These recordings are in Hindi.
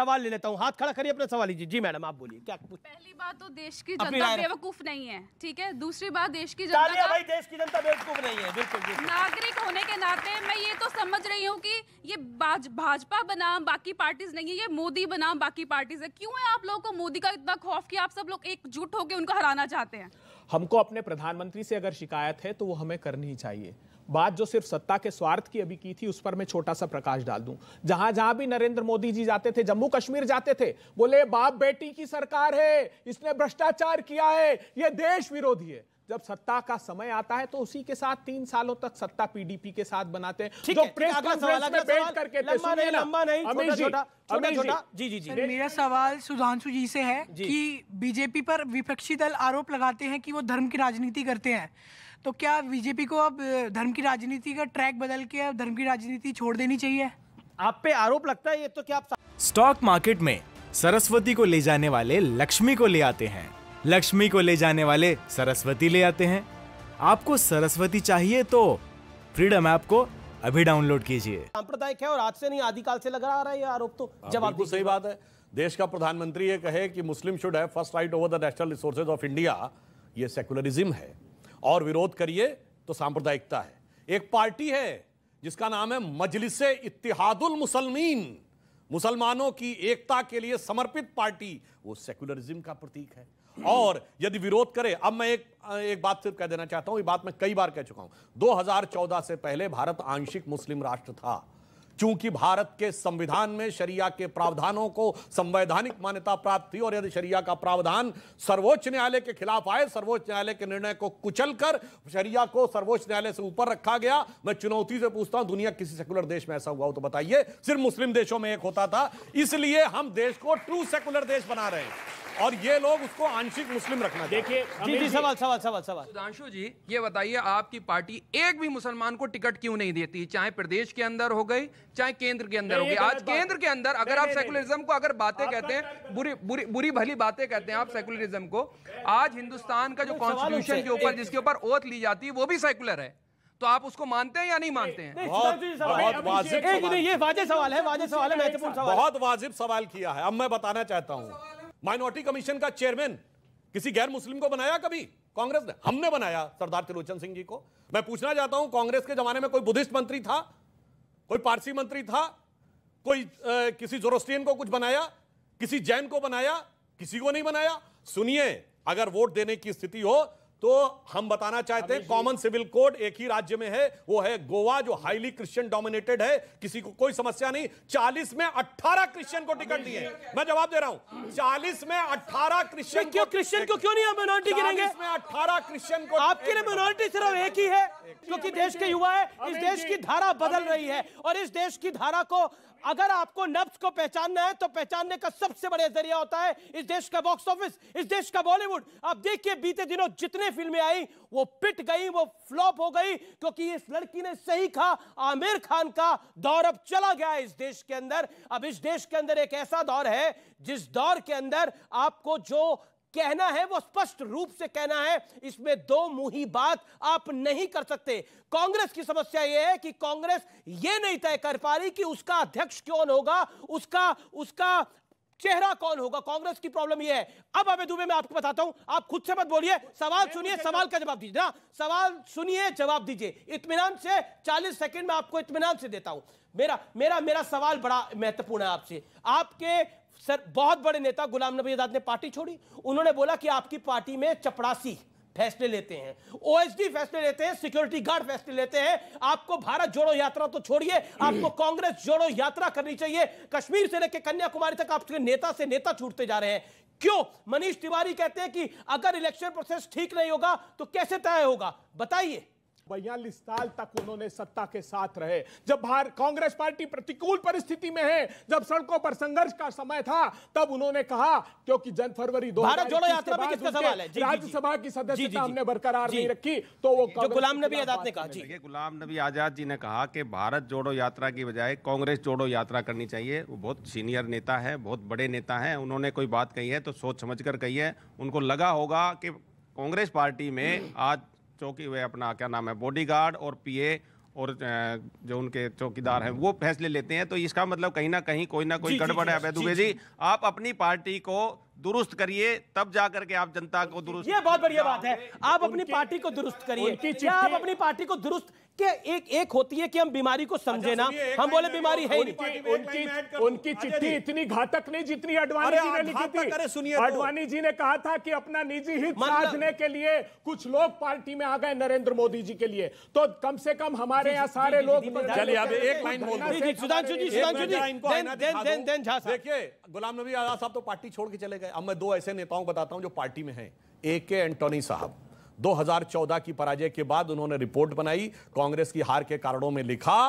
सवाल ले लेता हूँ हाथ खड़ा करिए अपना सवाल लीजिए जी मैडम आप बोलिए क्या पूछ पहली बात तो देश की जनता बेवकूफ नहीं है ठीक है दूसरी बात देश की जनता भाई देश की जनता बेवकूफ नहीं है बिल्कुल नागरिक होने के नाते मैं ये तो समझ रही हूँ की ये भाजपा बनाम बाकी पार्टीज नहीं है ये मोदी बनाम बाकी पार्टीज है क्यूँ आप लोगों को मोदी का इतना खौफ की आप सब लोग एकजुट होकर उनको हराना चाहते हैं हमको अपने प्रधानमंत्री से अगर शिकायत है तो वो हमें करनी चाहिए बात जो सिर्फ सत्ता के स्वार्थ की अभी की थी उस पर मैं छोटा सा प्रकाश डाल दूं जहां जहां भी नरेंद्र मोदी जी जाते थे जम्मू कश्मीर जाते थे बोले बाप बेटी की सरकार है इसने भ्रष्टाचार किया है ये देश विरोधी है जब सत्ता का समय आता है तो उसी के साथ तीन सालों तक सत्ता पीडीपी के साथ बनाते हैं जो प्रेस कॉन्फ्रेंस में बैठ करके लंबा नहीं लंबा नहीं छोटा छोटा छोटा छोटा जी जी जी मेरा सवाल सुधांशु जी से है कि बीजेपी पर विपक्षी दल आरोप लगाते हैं कि वो धर्म की राजनीति करते हैं तो क्या बीजेपी को अब धर्म की राजनीति का ट्रैक बदल के अब धर्म की राजनीति छोड़ देनी चाहिए आप पे आरोप लगता है ये तो क्या आप स्टॉक मार्केट में सरस्वती को ले जाने वाले लक्ष्मी को ले आते हैं लक्ष्मी को ले जाने वाले सरस्वती ले आते हैं आपको सरस्वती चाहिए तो फ्रीडम ऐप को अभी डाउनलोड कीजिए सांप्रदायिक है और आज से नहीं आदिकाल से लगा रहा है ये आरोप तो हाँ, जब आपको सही बात है देश का प्रधानमंत्री ये कहे कि Muslim should have first right over the national resources of India ये सेकुलरिज्म है और विरोध करिए तो सांप्रदायिकता है एक पार्टी है जिसका नाम है मजलिस इतिहादुल मुसलमीन मुसलमानों की एकता के लिए समर्पित पार्टी वो सेकुलरिज्म का प्रतीक है और यदि विरोध करे अब मैं एक एक बात सिर्फ कह देना चाहता हूं ये बात मैं कई बार कह चुका हूं 2014 से पहले भारत आंशिक मुस्लिम राष्ट्र था चूंकि भारत के संविधान में शरिया के प्रावधानों को संवैधानिक मान्यता प्राप्त थी और यदि शरिया का प्रावधान सर्वोच्च न्यायालय के खिलाफ आए सर्वोच्च न्यायालय के निर्णय को कुचल कर शरिया को सर्वोच्च न्यायालय से ऊपर रखा गया मैं चुनौती से पूछता हूं दुनिया किसी सेकुलर देश में ऐसा हुआ हो तो बताइए सिर्फ मुस्लिम देशों में एक होता था इसलिए हम देश को ट्रू सेकुलर देश बना रहे हैं और ये लोग उसको आंशिक मुस्लिम रखना देखिए जी जी सवाल सवाल सवाल सवाल सुधांशु जी ये बताइए आपकी पार्टी एक भी मुसलमान को टिकट क्यों नहीं देती चाहे प्रदेश के अंदर हो गई चाहे केंद्र के अंदर हो गई आज केंद्र के अंदर अगर आप सेकुलरिज्म को अगर बातें कहते हैं बुरी बुरी बुरी भली बातें कहते हैं आप सेकुलरिज्म को आज हिंदुस्तान का जो कॉन्स्टिट्यूशन के ऊपर जिसके ऊपर ओथ ली जाती है वो भी सेकुलर है तो आप उसको मानते हैं या नहीं मानते हैं बहुत बहुत वाजिब सवाल है सवाल है महत्वपूर्ण सवाल बहुत वाजिब सवाल किया है अब मैं बताना चाहता हूँ माइनॉरिटी कमीशन का चेयरमैन किसी गैर मुस्लिम को बनाया कभी कांग्रेस ने हमने बनाया सरदार त्रिलोचन सिंह जी को मैं पूछना चाहता हूं कांग्रेस के जमाने में कोई बुद्धिस्ट मंत्री था कोई पारसी मंत्री था कोई ए, किसी जोरोस्ट्रियन को कुछ बनाया किसी जैन को बनाया किसी को नहीं बनाया सुनिए अगर वोट देने की स्थिति हो तो हम बताना चाहते हैं कॉमन सिविल कोड एक ही राज्य में है वो है गोवा जो हाईली क्रिश्चियन डोमिनेटेड है किसी को कोई समस्या नहीं 40 में 18 क्रिश्चियन को टिकट दिए मैं जवाब दे रहा हूं 40 में 18 क्रिश्चियन क्यों क्रिश्चियन को क्यों नहीं माइनोरिटी माइनॉरिटी गिरेंगे अठारह क्रिश्चियन को आपके लिए माइनॉरिटी सिर्फ एक ही है क्योंकि देश के युवा है इस देश की धारा बदल रही है और इस देश की धारा को अगर आपको नब्स को पहचानना है तो पहचानने का सबसे बड़ा जरिया होता है इस देश का बॉक्स ऑफिस इस देश का बॉलीवुड आप देखिए बीते दिनों जितने फिल्में आई वो पिट गई वो फ्लॉप हो गई क्योंकि इस लड़की ने सही कहा आमिर खान का दौर अब चला गया इस देश के अंदर अब इस देश के अंदर एक ऐसा दौर है जिस दौर के अंदर आपको जो कहना है वो स्पष्ट रूप से कहना है इसमें दो मुही बात आप नहीं कर सकते कांग्रेस की समस्या ये है कि कांग्रेस ये नहीं तय कर पा रही कि उसका अध्यक्ष कौन होगा उसका उसका चेहरा कौन होगा कांग्रेस की प्रॉब्लम यह है अब अब दुबे मैं आपको बताता हूं आप खुद से मत बोलिए सवाल सुनिए सवाल का जवाब दीजिए ना हाँ, सवाल सुनिए जवाब दीजिए इतमान से 40 सेकंड में आपको इतमान से देता हूं मेरा मेरा मेरा सवाल बड़ा महत्वपूर्ण है आपसे आपके सर बहुत बड़े नेता गुलाम नबी आजाद ने पार्टी छोड़ी उन्होंने बोला कि आपकी पार्टी में चपरासी फैसले लेते हैं ओएसडी फैसले लेते हैं सिक्योरिटी गार्ड फैसले लेते हैं आपको भारत जोड़ो यात्रा तो छोड़िए आपको कांग्रेस जोड़ो यात्रा करनी चाहिए कश्मीर से लेकर कन्याकुमारी तक आपके नेता से नेता छूटते जा रहे हैं क्यों मनीष तिवारी कहते हैं कि अगर इलेक्शन प्रोसेस ठीक नहीं होगा तो कैसे तय होगा बताइए बयालीस साल तक उन्होंने सत्ता के साथ रहे जब भारत कांग्रेस पार्टी प्रतिकूल परिस्थिति में है जब सड़कों पर संघर्ष का समय था तब उन्होंने कहा क्योंकि जन फरवरी दो राज्यसभा की सदस्यता हमने बरकरार नहीं रखी तो वो गुलाम नबी आजाद ने कहा गुलाम नबी आजाद जी ने कहा कि भारत जोड़ो यात्रा की बजाय कांग्रेस जोड़ो यात्रा करनी चाहिए वो बहुत सीनियर नेता है बहुत बड़े नेता हैं उन्होंने कोई बात कही है तो सोच समझ कर कही है उनको लगा होगा कि कांग्रेस पार्टी में आज चौकी वे अपना क्या नाम है बॉडीगार्ड और पीए और जो उनके चौकीदार हैं वो फैसले लेते हैं तो इसका मतलब कहीं ना कहीं कोई ना कोई गड़बड़ है दुबे जी आप अपनी पार्टी को दुरुस्त करिए तब जा करके आप जनता को दुरुस्त ये बहुत बढ़िया बात है आप अपनी पार्टी को दुरुस्त करिए आप अपनी पार्टी को दुरुस्त के एक एक होती है कि हम बीमारी को अच्छा, समझे ना हम बोले बीमारी है नहीं उनकी उनकी चिट्ठी इतनी घातक नहीं जितनी अडवाणी जी ने लिखी थी सुनिए तो। अडवाणी जी ने कहा था कि अपना निजी हित मतलब साधने के लिए कुछ लोग पार्टी में आ गए नरेंद्र मोदी जी के लिए तो कम से कम हमारे यहाँ सारे लोग देखिए गुलाम नबी आजाद साहब तो पार्टी छोड़ के चले गए अब मैं दो ऐसे नेताओं को बताता हूँ जो पार्टी में है ए के एंटोनी साहब 2014 की पराजय के बाद उन्होंने रिपोर्ट बनाई कांग्रेस की हार के कारणों में लिखा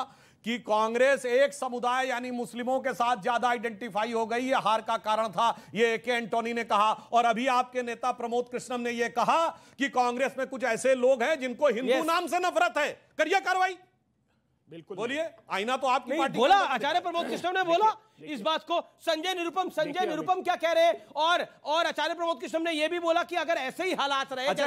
कि कांग्रेस एक समुदाय यानी मुस्लिमों के साथ ज्यादा आइडेंटिफाई हो गई ये हार का कारण था ये ए के एंटोनी ने कहा और अभी आपके नेता प्रमोद कृष्णम ने ये कहा कि कांग्रेस में कुछ ऐसे लोग हैं जिनको हिंदू नाम से नफरत है करिए कार्रवाई बिल्कुल बोलिए आईना तो आपकी बोला आचार्य प्रमोद कृष्णम ने बोला इस बात को संजय निरुपम संजय निरुपम क्या कह रहे हैं और और आचार्य प्रमोद कृष्ण ने यह भी बोला कि अगर ऐसे ही हालात रहे अच्छा,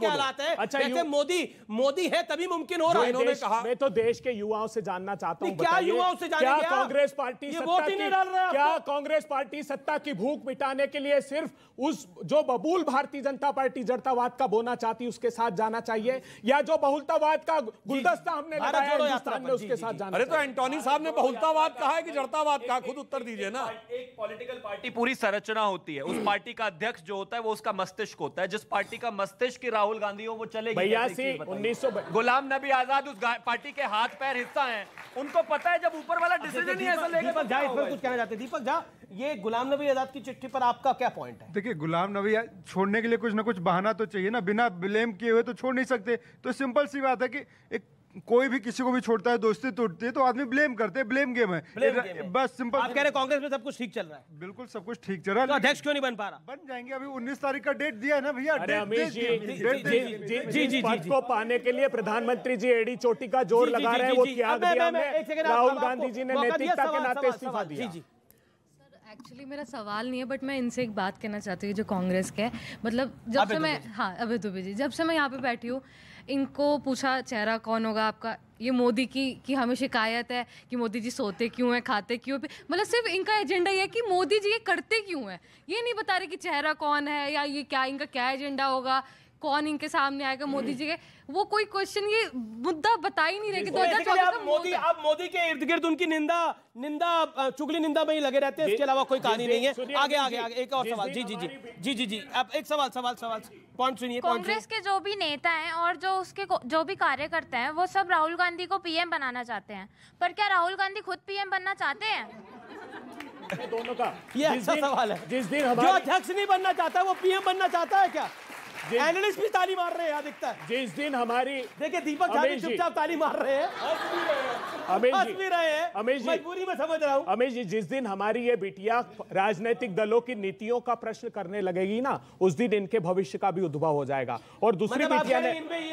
हालात है अच्छा, जैसे मोदी मोदी है तभी मुमकिन हो रहा है मैं तो देश के युवाओं से जानना चाहता हूँ क्या युवाओं से जानना कांग्रेस पार्टी वोट ही नहीं डाल रहा क्या कांग्रेस पार्टी सत्ता की भूख मिटाने के लिए सिर्फ उस जो बबूल भारतीय जनता पार्टी जड़तावाद का बोना चाहती उसके साथ जाना चाहिए या जो बहुलतावाद का गुलदस्ता हमने लगाया उसके साथ जाना अरे तो एंटोनी साहब ने बहुलतावाद कहा है कि जड़तावाद कहा खुद उत्तर दीजिए ना एक पॉलिटिकल पार्टी पूरी संरचना होती है उस हम्म। पार्टी का अध्यक्ष जो होता है वो उसका मस्तिष्क होता है जिस पार्टी का मस्तिष्क राहुल गांधी हो वो चलेगी बयासी उन्नीस गुलाम नबी आजाद उस पार्टी के हाथ पैर हिस्सा है उनको पता है जब ऊपर वाला डिसीजन अच्छा, अच्छा, ही ऐसा लेके दीपक झा इस कुछ कहना चाहते दीपक झा ये गुलाम नबी आजाद की चिट्ठी पर आपका क्या पॉइंट है देखिए गुलाम नबी छोड़ने के लिए कुछ ना कुछ बहाना तो चाहिए ना बिना ब्लेम किए हुए तो छोड़ नहीं सकते तो सिंपल सी बात है कि एक कोई भी किसी को भी छोड़ता है दोस्ती टूटती है तो आदमी ब्लेम करते हैं ब्लेम गेम है ब्लेम गेम है। बस सिंपल आप कह रहे कांग्रेस में सब कुछ ठीक चल रहा है बिल्कुल सब कुछ ठीक चल रहा है तो अध्यक्ष क्यों नहीं बन पा रहा बन जाएंगे अभी उन्नीस तारीख का डेट दिया है ना भैया को पाने के लिए प्रधानमंत्री जी एडी चोटी का जोर लगा रहे हैं वो क्या राहुल गांधी जी ने नैतिकता के नाते इस्तीफा दिया एक्चुअली मेरा सवाल नहीं है बट मैं इनसे एक बात कहना चाहती हूँ जो कांग्रेस के मतलब जब से मैं हाँ अबे दुबे तो जी जब से मैं यहाँ पे बैठी हूँ इनको पूछा चेहरा कौन होगा आपका ये मोदी की की हमें शिकायत है कि मोदी जी सोते क्यों हैं खाते क्यों मतलब सिर्फ इनका एजेंडा ये है कि मोदी जी ये करते क्यों हैं ये नहीं बता रहे कि चेहरा कौन है या ये क्या इनका क्या एजेंडा होगा कौन इनके सामने आएगा मोदी जी के वो कोई क्वेश्चन ये मुद्दा बता ही नहीं रहे कि दो हजार मोदी आप मोदी के इर्द गिर्द उनकी निंदा निंदा चुगली निंदा में ही लगे रहते हैं इसके अलावा कोई कहानी नहीं है आगे आगे आगे एक और सवाल जी जी जी जी जी जी आप एक सवाल सवाल सवाल पॉइंट सुनिए कांग्रेस के जो भी नेता हैं और जो उसके जो भी कार्यकर्ता हैं वो सब राहुल गांधी को पीएम बनाना चाहते हैं पर क्या राहुल गांधी खुद पीएम बनना चाहते हैं दोनों का ये अच्छा सवाल है जिस दिन जो अध्यक्ष नहीं बनना चाहता वो पीएम बनना चाहता है क्या एनालिस्ट भी ताली मार रहे हैं यहाँ दिखता है जिस दिन हमारी देखिए दीपक झाड़ी चुपचाप ताली मार रहे हैं मजबूरी में समझ रहा हूँ अमेश जी जिस दिन हमारी ये बिटिया राजनीतिक दलों की नीतियों का प्रश्न करने लगेगी ना उस दिन इनके भविष्य का भी उद्भव हो जाएगा और दूसरी मतलब बिटिया ने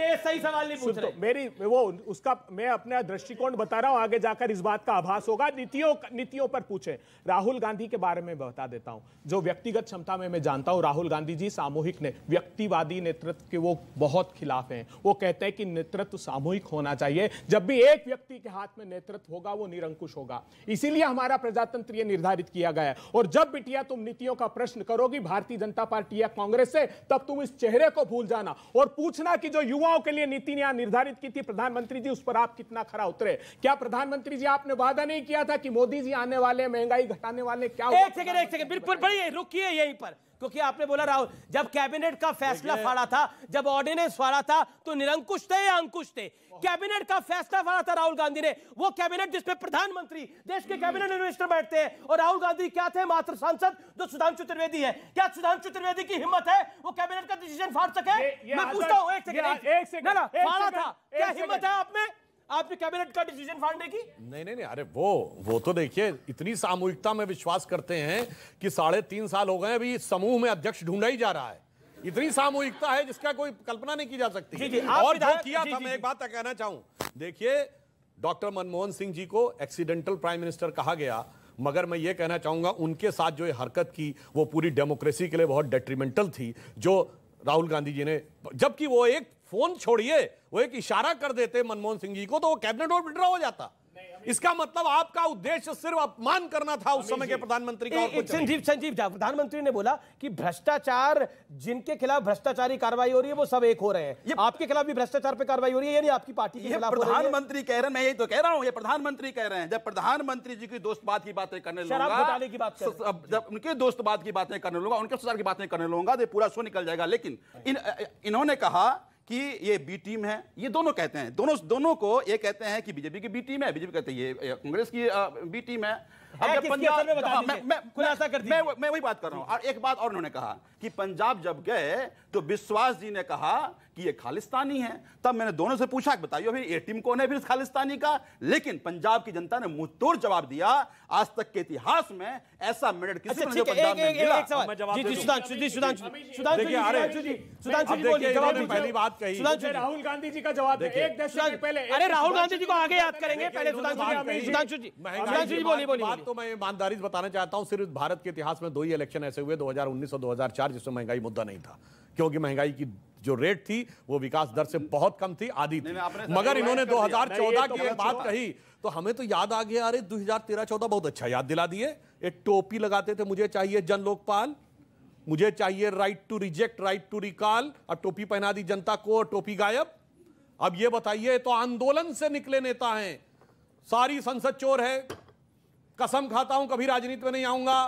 ये सही सवाल नहीं पूछ तो, रहे मेरी वो उसका मैं अपना दृष्टिकोण बता रहा हूँ आगे जाकर इस बात का आभास होगा नीतियों नीतियों पर पूछे राहुल गांधी के बारे में बता देता हूँ जो व्यक्तिगत क्षमता में मैं जानता हूँ राहुल गांधी जी सामूहिक ने व्यक्तिवाद आदि नेतृत्व के वो बहुत खिलाफ हैं वो कहते हैं कि नेतृत्व सामूहिक होना चाहिए जब भी एक व्यक्ति के हाथ में नेतृत्व होगा वो निरंकुश होगा इसीलिए हमारा प्रजातंत्र ये निर्धारित किया गया है और जब बिटिया तुम नीतियों का प्रश्न करोगी भारतीय जनता पार्टी या कांग्रेस से तब तुम इस चेहरे को भूल जाना और पूछना कि जो युवाओं के लिए नीति ने निर्धारित की थी प्रधानमंत्री जी उस पर आप कितना खरा उतरे क्या प्रधानमंत्री जी आपने वादा नहीं किया था कि मोदी जी आने वाले महंगाई घटाने वाले क्या एक सेकंड एक सेकंड बिल्कुल बढ़िया रुकिए यहीं पर क्योंकि आपने बोला राहुल जब कैबिनेट का फैसला फाड़ा था जब ऑर्डिनेंस फाड़ा था तो निरंकुश थे या अंकुश थे कैबिनेट का फैसला फाड़ा था राहुल गांधी ने वो कैबिनेट जिसमें प्रधानमंत्री देश के कैबिनेट मिनिस्टर बैठते हैं और राहुल गांधी क्या थे मात्र सांसद जो सुधांशु त्रिवेदी है क्या सुधांशु त्रिवेदी की हिम्मत है वो कैबिनेट का डिसीजन फाड़ सके मैं पूछता हूँ एक सेकंड एक सेकंड फाड़ा था क्या हिम्मत है आप में आपने कैबिनेट का डिसीजन फाड़ने की नहीं नहीं नहीं अरे वो वो तो देखिए इतनी सामूहिकता में विश्वास करते हैं कि साढ़े तीन साल हो गए अभी समूह में अध्यक्ष ढूंढा ही जा रहा है इतनी सामूहिकता है जिसका कोई कल्पना नहीं की जा सकती जी, जी, और जो किया जी, था जी, मैं एक बात कहना चाहूं देखिए डॉक्टर मनमोहन सिंह जी को एक्सीडेंटल प्राइम मिनिस्टर कहा गया मगर मैं ये कहना चाहूंगा उनके साथ जो ये हरकत की वो पूरी डेमोक्रेसी के लिए बहुत डेट्रीमेंटल थी जो राहुल गांधी जी ने जबकि वो एक फोन छोड़िए वो एक इशारा कर देते मनमोहन सिंह जी को तो वो कैबिनेट और विड्रॉ हो जाता इसका मतलब आपका उद्देश्य सिर्फ अपमान करना था उस समय के प्रधानमंत्री का और संजीव संजीव प्रधानमंत्री ने बोला कि भ्रष्टाचार जिनके खिलाफ भ्रष्टाचारी कार्रवाई हो रही है वो सब एक हो रहे हैं ये आपके खिलाफ भी भ्रष्टाचार पे कार्रवाई हो रही है यानी आपकी पार्टी के खिलाफ प्रधानमंत्री कह रहे हैं मैं यही तो कह रहा हूँ ये प्रधानमंत्री कह रहे हैं जब प्रधानमंत्री जी की दोस्त बात की बातें करने जब उनके दोस्त बात की बातें करने लूंगा उनके सुधार की बातें करने लूंगा तो पूरा सो निकल जाएगा लेकिन इन्होंने कहा कि ये बी टीम है ये दोनों कहते हैं दोनों दोनों को ये कहते हैं कि बीजेपी की बी टीम है बीजेपी कहते हैं ये कांग्रेस की बी टीम है पंजाब हाँ, मैं वही बात कर रहा हूँ और एक बात और उन्होंने कहा कि पंजाब जब गए तो विश्वास जी ने कहा कि ये खालिस्तानी है तब मैंने दोनों से पूछा बताइए भाई ए टीम कौन है फिर खालिस्तानी का लेकिन पंजाब की जनता ने मुंह तोड़ जवाब दिया आज तक के इतिहास में ऐसा मेडल किसी अच्छा, पंजाब में मिला जी जी सुदान जी सुदान सुदान जी सुदान जी जवाब पहली बात कही सुदान जी राहुल गांधी जी का जवाब है एक दशक पहले अरे राहुल गांधी जी को आगे याद करेंगे पहले सुदान जी सुदान जी सुदान जी बोलिए बोलिए बात तो मैं ईमानदारी से बताना चाहता हूँ सिर्फ भारत के इतिहास में दो ही इलेक्शन ऐसे हुए 2019 और 2004 जिसमें महंगाई मुद्दा नहीं था क्योंकि महंगाई की जो रेट थी वो विकास दर से बहुत कम थी आधी थी मगर इन्होंने 2014 तो की बात कही तो हमें तो याद आ गया अरे 2013-14 बहुत अच्छा याद दिला दिए एक टोपी लगाते थे मुझे चाहिए जन लोकपाल मुझे चाहिए right to reject right to recall अब टोपी पहना दी जनता को और टोपी गायब अब ये बताइए तो आंदोलन से निकले नेता हैं सारी संसद चोर है कसम खाता हूं कभी राजनीति में नहीं आऊंगा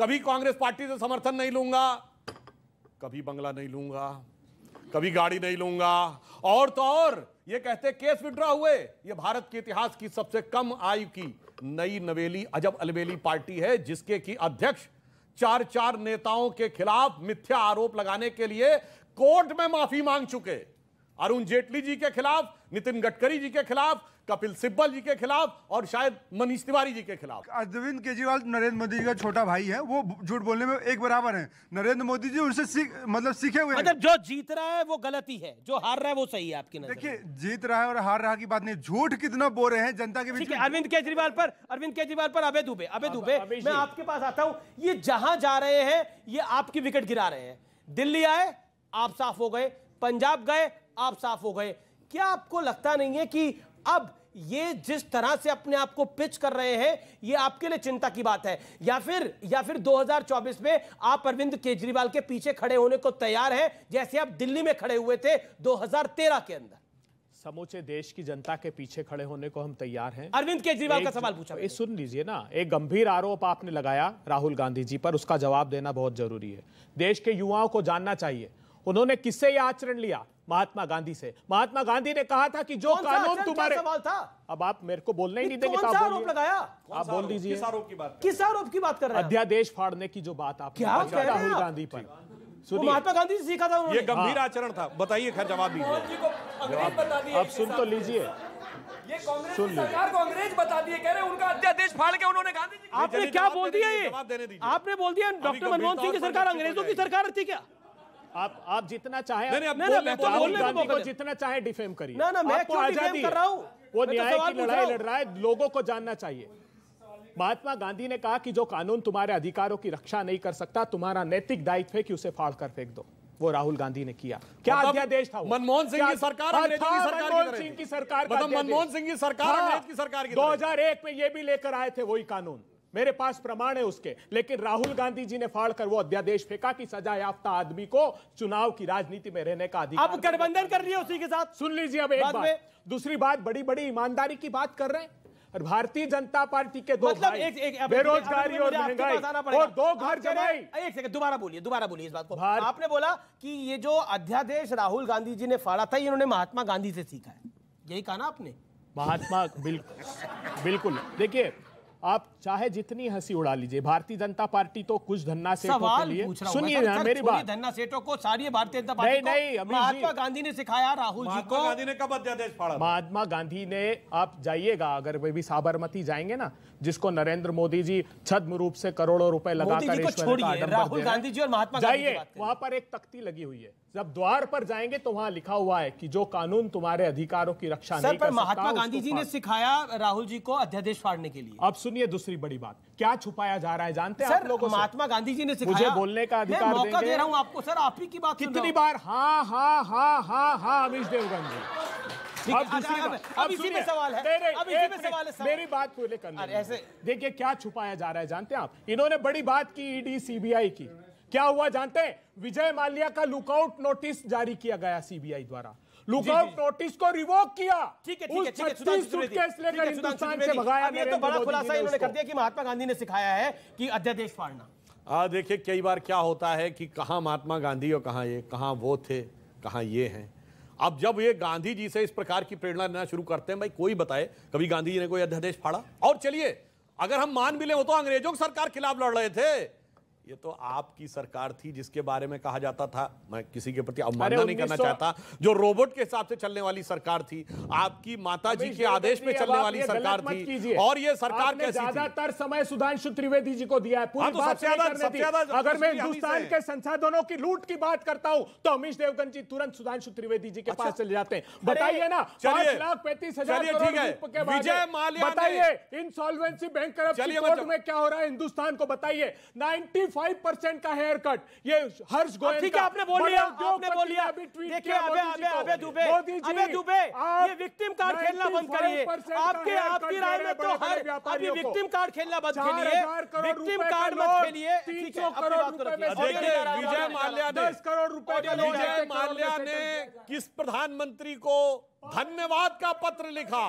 कभी कांग्रेस पार्टी से समर्थन नहीं लूंगा कभी बंगला नहीं लूंगा कभी गाड़ी नहीं लूंगा और तो और ये कहते केस विड्रॉ हुए ये भारत के इतिहास की सबसे कम आयु की नई नवेली अजब अलवेली पार्टी है जिसके की अध्यक्ष चार चार नेताओं के खिलाफ मिथ्या आरोप लगाने के लिए कोर्ट में माफी मांग चुके अरुण जेटली जी के खिलाफ नितिन गडकरी जी के खिलाफ कपिल सिब्बल जी के खिलाफ और शायद मनीष तिवारी जी के खिलाफ अरविंद केजरीवाल नरेंद्र मोदी जी का छोटा भाई है वो झूठ बोलने में एक बराबर है नरेंद्र मोदी जी उनसे सीख मतलब सीखे हुए मतलब जो जीत रहा है वो गलती है जो हार रहा है वो सही है आपकी नजर देखिए जीत रहा है और हार रहा की बात नहीं झूठ कितना बो रहे हैं जनता के बीच अरविंद केजरीवाल पर अरविंद केजरीवाल पर अभे दुबे अबे दुबे मैं आपके पास आता हूँ ये जहां जा रहे हैं ये आपकी विकेट गिरा रहे हैं दिल्ली आए आप साफ हो गए पंजाब गए आप साफ हो गए क्या आपको लगता नहीं है कि अब ये जिस तरह से अपने आप को पिच कर रहे हैं ये आपके लिए चिंता की बात है या फिर या फिर 2024 में आप अरविंद केजरीवाल के पीछे खड़े होने को तैयार हैं जैसे आप दिल्ली में खड़े हुए थे 2013 के अंदर समूचे देश की जनता के पीछे खड़े होने को हम तैयार हैं अरविंद केजरीवाल का सवाल पूछा सुन लीजिए ना एक गंभीर आरोप आपने लगाया राहुल गांधी जी पर उसका जवाब देना बहुत जरूरी है देश के युवाओं को जानना चाहिए उन्होंने किससे यह आचरण लिया महात्मा गांधी से महात्मा गांधी ने कहा था कि जो कानून तुम्हारे सवाल था अब आप मेरे को बोलने ही नहीं देंगे कौन तो सा आरोप लगाया आप बोल दीजिए किस आरोप की बात कर रहे हैं अध्यादेश फाड़ने की जो बात आप क्या कह रहे हैं गांधी पर महात्मा गांधी से सीखा था उन्होंने ये गंभीर हाँ। आचरण था बताइए खैर जवाब दीजिए आप सुन तो लीजिए ये कांग्रेस सरकार को अंग्रेज बता दिए कह रहे उनका अध्यादेश फाड़ के उन्होंने गांधी जी आपने क्या बोल दिया ये आपने बोल दिया डॉक्टर मनमोहन सिंह की सरकार अंग्रेजों की सरकार थी क्या आप आप जितना चाहे नहीं, नहीं, नहीं, तो गांधी को जितना चाहे डिफेम करिए आजादी कर रहा हूं वो तो न्याय की लड़ाई लड़ रहा है लोगों को जानना चाहिए महात्मा गांधी ने कहा कि जो कानून तुम्हारे अधिकारों की रक्षा नहीं कर सकता तुम्हारा नैतिक दायित्व है कि उसे फाड़ कर फेंक दो वो राहुल गांधी ने किया क्या मतलब अध्यादेश था अच्छा, मतलब मनमोहन सिंह की सरकार मनमोहन सिंह की सरकार मनमोहन सिंह की सरकार की सरकार दो हजार एक में ये भी लेकर आए थे वही कानून मेरे पास प्रमाण है उसके लेकिन राहुल गांधी जी ने फाड़ कर वो अध्यादेश फेंका कि सजा याफ्ता आदमी को चुनाव की राजनीति में रहने का अधिकार अब गठबंधन कर रही है उसी के साथ सुन लीजिए अब एक बात दूसरी बात बड़ी बड़ी ईमानदारी की बात कर रहे हैं और भारतीय जनता पार्टी के दो मतलब एक, एक, बेरोजगारी और महंगाई और दो घर जमाई एक सेकंड दोबारा बोलिए दोबारा बोलिए इस बात को आपने बोला कि ये जो अध्यादेश राहुल गांधी जी ने फाड़ा था ये उन्होंने महात्मा गांधी से सीखा है यही कहा ना आपने महात्मा बिल्कुल बिल्कुल देखिए आप चाहे जितनी हंसी उड़ा लीजिए भारतीय जनता पार्टी तो कुछ धन्ना सेठों के लिए सुनिए ना मेरी बात धन्ना सेठों को सारी भारतीय जनता पार्टी नहीं, नहीं, महात्मा गांधी ने सिखाया राहुल जी को गांधी ने कब अध्यादेश फाड़ा महात्मा गांधी ने आप जाइएगा अगर वे भी साबरमती जाएंगे ना जिसको नरेंद्र मोदी जी छद्म रूप से करोड़ों रुपए लगाकर राहुल गांधी जी और महात्मा जाइए वहां पर एक तख्ती लगी हुई है जब द्वार पर जाएंगे तो वहां लिखा हुआ है कि जो कानून तुम्हारे अधिकारों की रक्षा नहीं कर महात्मा गांधी जी ने सिखाया राहुल जी को अध्यादेश फाड़ने के लिए अब सुनिए दूसरी बड़ी बात क्या छुपाया जा रहा है जानते हैं लोगों महात्मा गांधी जी ने मुझे बोलने का अधिकार मौका दे रहा हूं आपको सर आप ही की बात कितनी बार हाँ हाँ हाँ हाँ हाँ अमीश देवगन जी अब अब इसी पे सवाल है अब इसी पे सवाल है मेरी बात पूरे कर ऐसे देखिए क्या छुपाया जा रहा है जानते हैं आप इन्होंने बड़ी बात की ईडी सीबीआई की क्या हुआ जानते हैं विजय माल्या का लुकआउट नोटिस जारी किया गया सीबीआई द्वारा लुकआउट नोटिस को रिवोक किया ठीक है ठीक है ठीक है तो महात्मा गांधी ने सिखाया है कि अध्यादेश फाड़ना देखिए कई बार क्या होता है कि कहा महात्मा गांधी और कहा ये कहा वो थे कहा ये हैं अब जब ये गांधी जी से इस प्रकार की प्रेरणा लेना शुरू करते हैं भाई कोई बताए कभी गांधी जी ने कोई अध्यादेश फाड़ा और चलिए अगर हम मान भी लें वो तो अंग्रेजों की सरकार खिलाफ लड़ रहे थे ये तो आपकी सरकार थी जिसके बारे में कहा जाता था मैं किसी के प्रति अवमानना नहीं करना चाहता जो रोबोट के हिसाब से चलने वाली सरकार थी आपकी माता जी के आदेश पे चलने वाली सरकार थी और ये सरकार कैसी ज्यादातर समय सुधांशु त्रिवेदी जी को दिया है पूरी हाँ, तो बात ज्यादा अगर मैं हिंदुस्तान के संसाधनों की लूट की बात करता हूँ तो अमीश देवगन जी तुरंत सुधांशु त्रिवेदी जी के अच्छा। पास चले जाते हैं बताइए ना पांच लाख पैंतीस हजार विजय माल्या बताइए सोलवेंसी बैंक मतलब- में क्या हो रहा है हिंदुस्तान को बताइए नाइनटी 25 परसेंट का हेयर कट ये हर्ष गोयल ठीक है आपने बोल लिया आपने बोल लिया अभी ट्वीट देखिए अबे अबे अबे दुबे अबे दुबे ये विक्टिम कार्ड खेलना बंद करिए आपके आपकी राय में तो हर अभी विक्टिम कार्ड खेलना बंद करिए विक्टिम कार्ड मत खेलिए ठीक है विजय माल्या ने 10 करोड़ रुपए का विजय माल्या ने किस प्रधानमंत्री को धन्यवाद का पत्र लिखा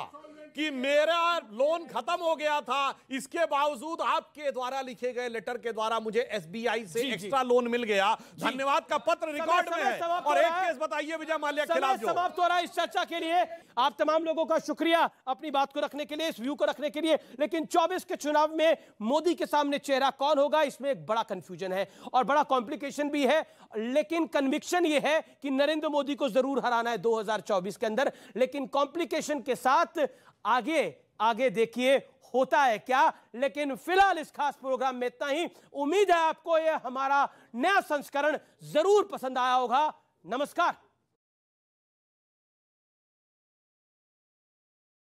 कि मेरा लोन खत्म हो गया था इसके बावजूद आपके द्वारा लिखे गए लेटर के द्वारा मुझे एसबीआई से एक्स्ट्रा लोन मिल गया धन्यवाद का पत्र रिकॉर्ड में है और एक केस बताइए विजय माल्या के खिलाफ समाप्त हो रहा है इस चर्चा के लिए आप तमाम लोगों का शुक्रिया अपनी बात को रखने के लिए इस व्यू को रखने के लिए लेकिन चौबीस के चुनाव में मोदी के सामने चेहरा कौन होगा इसमें एक बड़ा कंफ्यूजन है और बड़ा कॉम्प्लिकेशन भी है लेकिन कन्विक्शन ये है कि नरेंद्र मोदी को जरूर हराना है दो के अंदर लेकिन कॉम्प्लिकेशन के साथ आगे आगे देखिए होता है क्या लेकिन फिलहाल इस खास प्रोग्राम में इतना ही उम्मीद है आपको यह हमारा नया संस्करण जरूर पसंद आया होगा नमस्कार